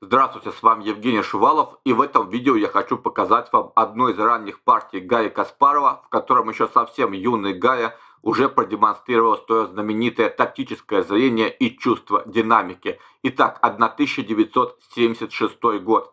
Здравствуйте, с вами Евгений Шувалов и в этом видео я хочу показать вам одну из ранних партий Гая Каспарова, в котором еще совсем юный Гая уже продемонстрировал свое знаменитое тактическое зрение и чувство динамики. Итак, 1976 год.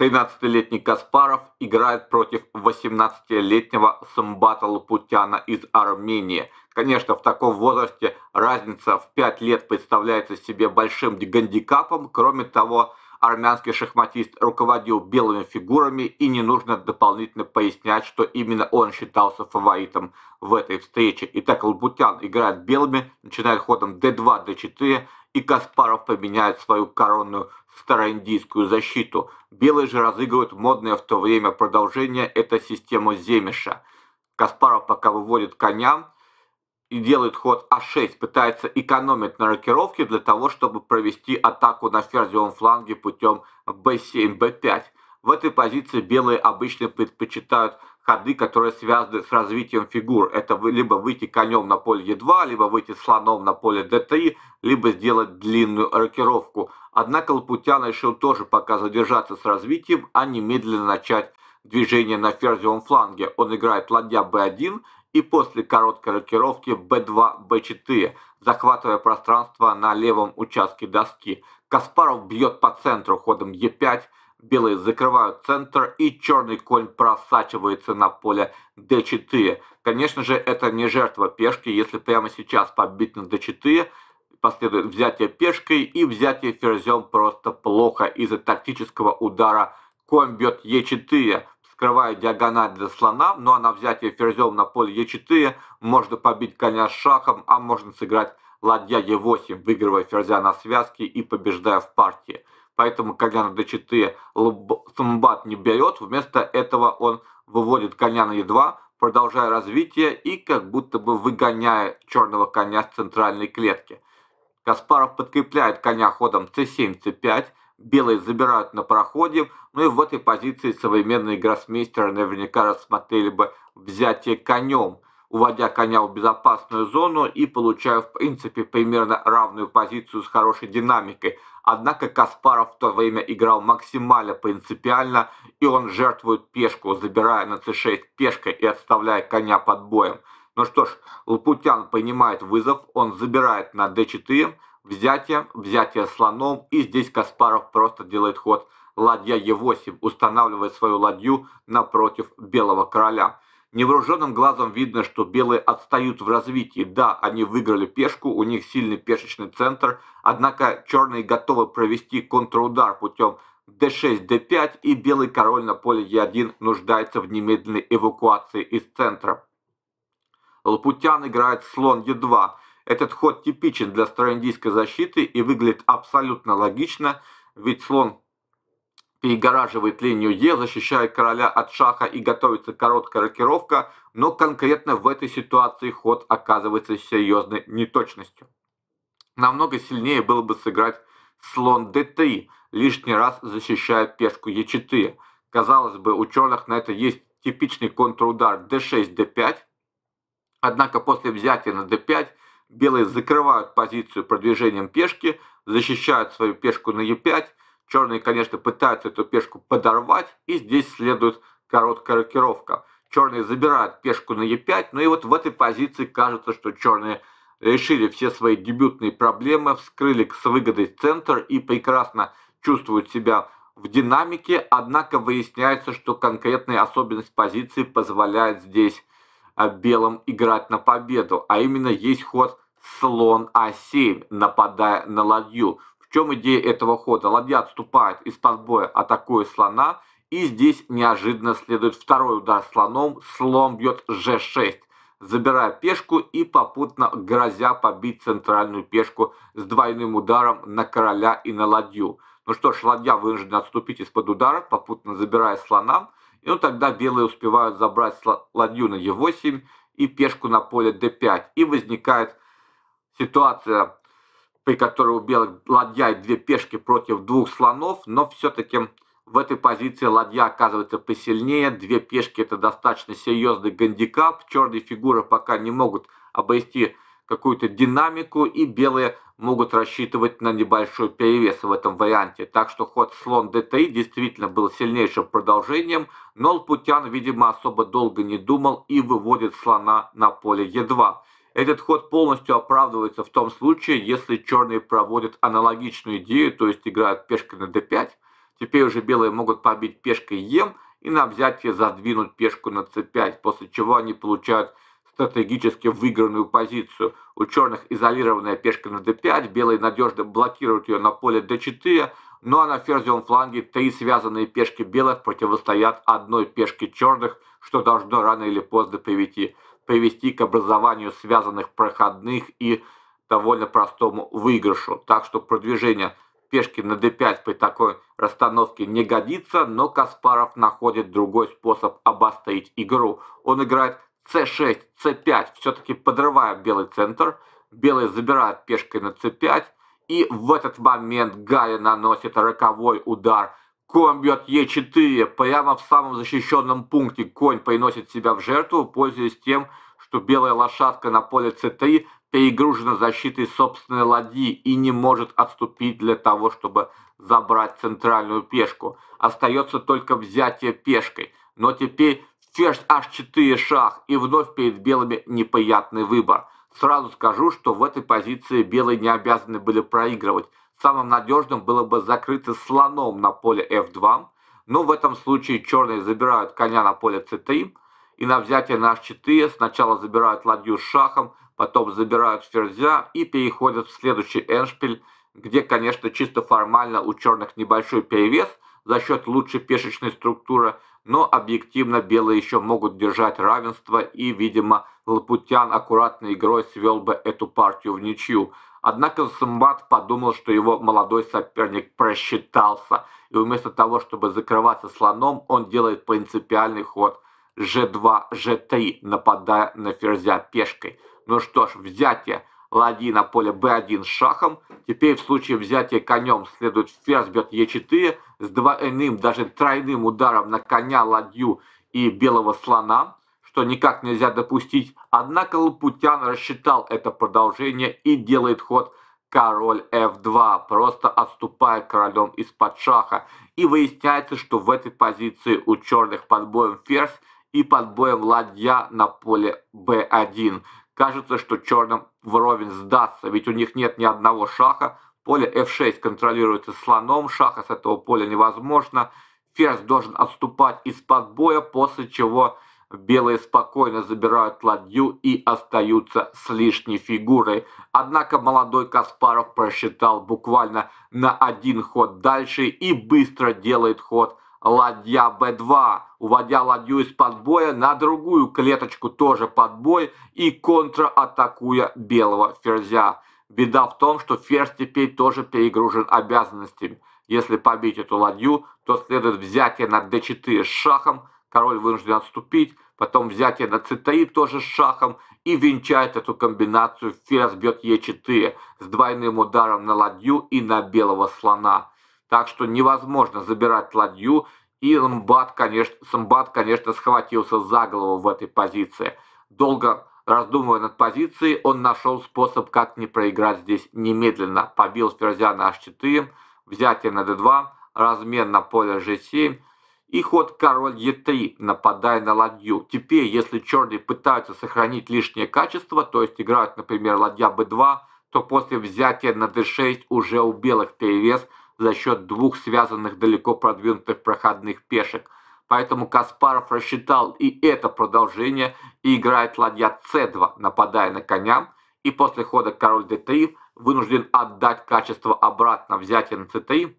13-летний Каспаров играет против 18-летнего Самбата Лапутяна из Армении, Конечно, в таком возрасте разница в 5 лет представляется себе большим гандикапом. Кроме того, армянский шахматист руководил белыми фигурами, и не нужно дополнительно пояснять, что именно он считался фаворитом в этой встрече. Итак, Лабутян играет белыми, начинает ходом d2, d4, и Каспаров поменяет свою коронную староиндийскую защиту. Белые же разыгрывают модное в то время продолжение, это систему Земиша. Каспаров пока выводит коням и делает ход А6, пытается экономить на рокировке для того, чтобы провести атаку на ферзевом фланге путем b7, b5. В этой позиции белые обычно предпочитают ходы, которые связаны с развитием фигур. Это либо выйти конем на поле Е2, либо выйти слоном на поле Д3, либо сделать длинную рокировку. Однако Лапутян решил тоже пока задержаться с развитием, а немедленно начать движение на ферзевом фланге. Он играет ладья b1, и после короткой рокировки b 2 b 4 захватывая пространство на левом участке доски. Каспаров бьет по центру ходом e 5 белые закрывают центр и черный конь просачивается на поле d4. Конечно же, это не жертва пешки, если прямо сейчас побить на d4, последует взятие пешкой и взятие ферзем просто плохо из-за тактического удара конь бьет e4 скрывает диагональ для слона, но на взятие ферзем на поле Е4 можно побить коня шахом, а можно сыграть ладья Е8, выигрывая ферзя на связке и побеждая в партии. Поэтому коня на d4 Самбат не берет, вместо этого он выводит коня на Е2, продолжая развитие и как будто бы выгоняя черного коня с центральной клетки. Каспаров подкрепляет коня ходом c7, c5, белые забирают на проходе. Ну и в этой позиции современные гроссмейстеры наверняка рассмотрели бы взятие конем, уводя коня в безопасную зону и получая в принципе примерно равную позицию с хорошей динамикой. Однако Каспаров в то время играл максимально принципиально, и он жертвует пешку, забирая на c6 пешкой и отставляя коня под боем. Ну что ж, Лапутян понимает вызов, он забирает на d4, Взятие, взятие слоном, и здесь Каспаров просто делает ход ладья Е8, устанавливает свою ладью напротив белого короля. Невооруженным глазом видно, что белые отстают в развитии. Да, они выиграли пешку, у них сильный пешечный центр, однако черные готовы провести контрудар путем d6, d5, и белый король на поле e1 нуждается в немедленной эвакуации из центра. Лопутян играет слон e2. Этот ход типичен для староиндийской защиты и выглядит абсолютно логично, ведь слон перегораживает линию Е, защищает короля от шаха и готовится короткая рокировка, но конкретно в этой ситуации ход оказывается серьезной неточностью. Намного сильнее было бы сыграть слон d3, лишний раз защищая пешку e4. Казалось бы, у черных на это есть типичный контрудар d6, d5, однако после взятия на d5 Белые закрывают позицию продвижением пешки, защищают свою пешку на e5. Черные, конечно, пытаются эту пешку подорвать, и здесь следует короткая рокировка. Черные забирают пешку на e5, но ну и вот в этой позиции кажется, что черные решили все свои дебютные проблемы, вскрыли с выгодой центр и прекрасно чувствуют себя в динамике, однако выясняется, что конкретная особенность позиции позволяет здесь белым играть на победу, а именно есть ход слон А7, нападая на ладью. В чем идея этого хода? Ладья отступает из-под боя, атакуя слона, и здесь неожиданно следует второй удар слоном, слон бьет G6 забирая пешку и попутно грозя побить центральную пешку с двойным ударом на короля и на ладью. Ну что ж, ладья вынуждена отступить из-под удара, попутно забирая слона. И вот тогда белые успевают забрать ладью на Е8 и пешку на поле d5. И возникает ситуация, при которой у белых ладья и две пешки против двух слонов, но все-таки в этой позиции ладья оказывается посильнее. Две пешки это достаточно серьезный гандикап. Черные фигуры пока не могут обойти какую-то динамику, и белые могут рассчитывать на небольшой перевес в этом варианте. Так что ход слон d3 действительно был сильнейшим продолжением, но Лпутян, видимо, особо долго не думал и выводит слона на поле e2. Этот ход полностью оправдывается в том случае, если черные проводят аналогичную идею, то есть играют пешкой на d5. Теперь уже белые могут побить пешкой e и на взятие задвинуть пешку на c5, после чего они получают стратегически выигранную позицию. У черных изолированная пешка на d5, белые надежно блокируют ее на поле d4, ну а на ферзевом фланге три связанные пешки белых противостоят одной пешке черных, что должно рано или поздно привести, привести к образованию связанных проходных и довольно простому выигрышу. Так что продвижение пешки на d5 при такой расстановке не годится, но Каспаров находит другой способ обострить игру. Он играет c6, c5, все-таки подрывая белый центр. Белый забирает пешкой на c5. И в этот момент Гая наносит роковой удар. Конь бьет Е4, прямо в самом защищенном пункте конь приносит себя в жертву, пользуясь тем, что белая лошадка на поле c 3 перегружена защитой собственной ладьи и не может отступить для того, чтобы забрать центральную пешку. Остается только взятие пешкой. Но теперь h4 шах и вновь перед белыми неприятный выбор. Сразу скажу, что в этой позиции белые не обязаны были проигрывать. Самым надежным было бы закрыться слоном на поле f2, но в этом случае черные забирают коня на поле c3, и на взятие на h4 сначала забирают ладью с шахом, потом забирают ферзя и переходят в следующий эншпиль, где, конечно, чисто формально у черных небольшой перевес за счет лучшей пешечной структуры, но объективно белые еще могут держать равенство и, видимо, Лапутян аккуратной игрой свел бы эту партию в ничью. Однако Сумбат подумал, что его молодой соперник просчитался, и вместо того, чтобы закрываться слоном, он делает принципиальный ход g2, g3, нападая на ферзя пешкой. Ну что ж, взятие ладьи на поле b1 шахом. Теперь в случае взятия конем следует ферзь бьет e4 с двойным, даже тройным ударом на коня, ладью и белого слона, что никак нельзя допустить. Однако Лапутян рассчитал это продолжение и делает ход король f2, просто отступая королем из-под шаха. И выясняется, что в этой позиции у черных под боем ферзь и под боем ладья на поле b1. Кажется, что черным вровень сдастся, ведь у них нет ни одного шаха. Поле f6 контролируется слоном, шаха с этого поля невозможно. Ферзь должен отступать из-под боя, после чего белые спокойно забирают ладью и остаются с лишней фигурой. Однако молодой Каспаров просчитал буквально на один ход дальше и быстро делает ход ладья b2, уводя ладью из под боя на другую клеточку тоже под бой и контратакуя белого ферзя. Беда в том, что ферзь теперь тоже перегружен обязанностями. Если побить эту ладью, то следует взятие на d4 с шахом, король вынужден отступить, потом взятие на c3 тоже с шахом и венчает эту комбинацию ферзь бьет e4 с двойным ударом на ладью и на белого слона. Так что невозможно забирать ладью. И Самбат, конечно, Самбат, конечно, схватился за голову в этой позиции. Долго раздумывая над позицией, он нашел способ, как не проиграть здесь немедленно. Побил ферзя на h4, взятие на d2, размен на поле g7 и ход король e3, нападая на ладью. Теперь, если черные пытаются сохранить лишнее качество, то есть играют, например, ладья b2, то после взятия на d6 уже у белых перевес – за счет двух связанных далеко продвинутых проходных пешек. Поэтому Каспаров рассчитал и это продолжение и играет ладья c2, нападая на коня, и после хода король d3 вынужден отдать качество обратно взятие на c3,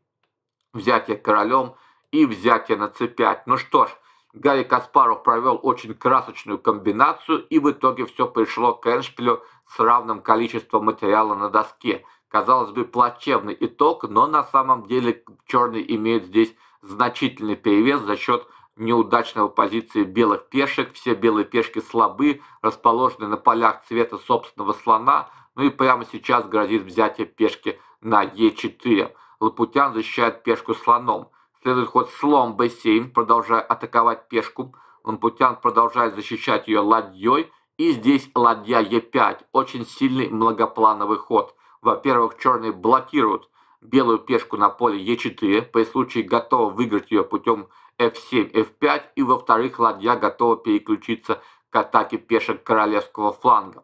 взятие королем и взятие на c5. Ну что ж, Гарри Каспаров провел очень красочную комбинацию, и в итоге все пришло к Эншпилю с равным количеством материала на доске. Казалось бы, плачевный итог, но на самом деле черный имеет здесь значительный перевес за счет неудачного позиции белых пешек. Все белые пешки слабы, расположены на полях цвета собственного слона, ну и прямо сейчас грозит взятие пешки на Е4. Лапутян защищает пешку слоном. Следует ход слон b7, продолжая атаковать пешку. Лампутян продолжает защищать ее ладьей. И здесь ладья e5. Очень сильный многоплановый ход. Во-первых, черные блокируют белую пешку на поле e4. При случае готова выиграть ее путем f7, f5. И во-вторых, ладья готова переключиться к атаке пешек королевского фланга.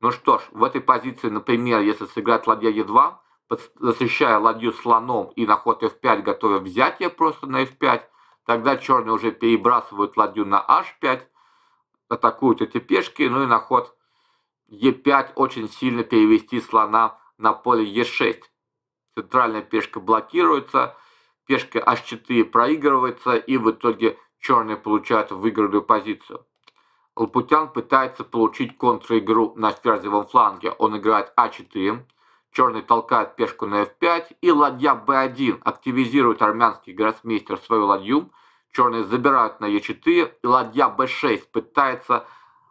Ну что ж, в этой позиции, например, если сыграть ладья e2, защищая ладью слоном и на ход f5 готовя взятие просто на f5. Тогда черные уже перебрасывают ладью на h5, атакуют эти пешки, ну и на ход e5 очень сильно перевести слона на поле e6. Центральная пешка блокируется, пешка h4 проигрывается, и в итоге черные получают выигранную позицию. Лапутян пытается получить контр-игру на ферзевом фланге. Он играет а4, Черный толкает пешку на f5, и ладья b1 активизирует армянский гроссмейстер свою ладью. Черные забирают на e4, и ладья b6 пытается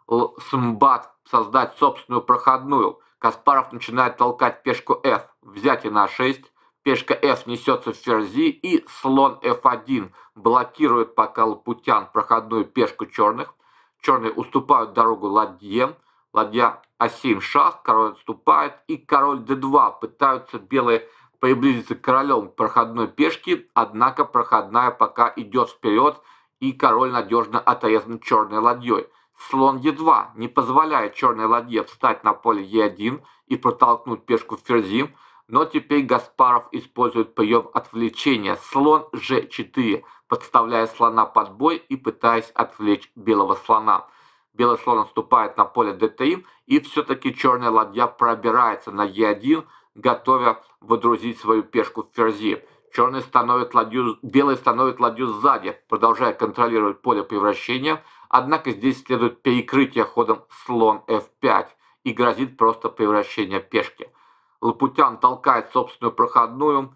э, Смбат создать собственную проходную. Каспаров начинает толкать пешку f, взятие на 6, пешка f несется в ферзи, и слон f1 блокирует пока Лапутян проходную пешку черных. Черные уступают дорогу ладье, ладья а7 шах, король отступает, и король d2. Пытаются белые приблизиться к королем проходной пешки, однако проходная пока идет вперед, и король надежно отрезан черной ладьей. Слон d 2 не позволяет черной ладье встать на поле e 1 и протолкнуть пешку в ферзим, но теперь Гаспаров использует прием отвлечения слон g 4 подставляя слона под бой и пытаясь отвлечь белого слона белый слон наступает на поле d3, и все-таки черная ладья пробирается на e1, готовя выдрузить свою пешку в ферзи. Черный становит ладью, белый становит ладью сзади, продолжая контролировать поле превращения, однако здесь следует перекрытие ходом слон f5 и грозит просто превращение пешки. Лапутян толкает собственную проходную,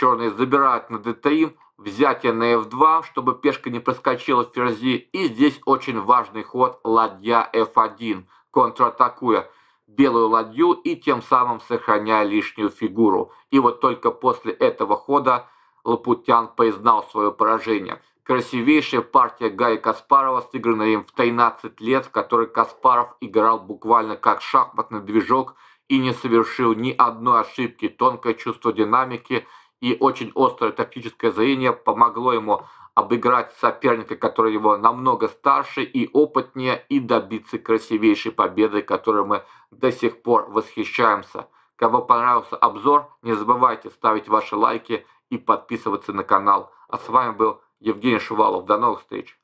черные забирают на d3, взятие на f2, чтобы пешка не проскочила в ферзи. И здесь очень важный ход ладья f1, контратакуя белую ладью и тем самым сохраняя лишнюю фигуру. И вот только после этого хода Лапутян признал свое поражение. Красивейшая партия Гая Каспарова, сыгранная им в 13 лет, в которой Каспаров играл буквально как шахматный движок и не совершил ни одной ошибки. Тонкое чувство динамики – и очень острое тактическое зрение помогло ему обыграть соперника, который его намного старше и опытнее, и добиться красивейшей победы, которой мы до сих пор восхищаемся. Кому понравился обзор, не забывайте ставить ваши лайки и подписываться на канал. А с вами был Евгений Шувалов. До новых встреч!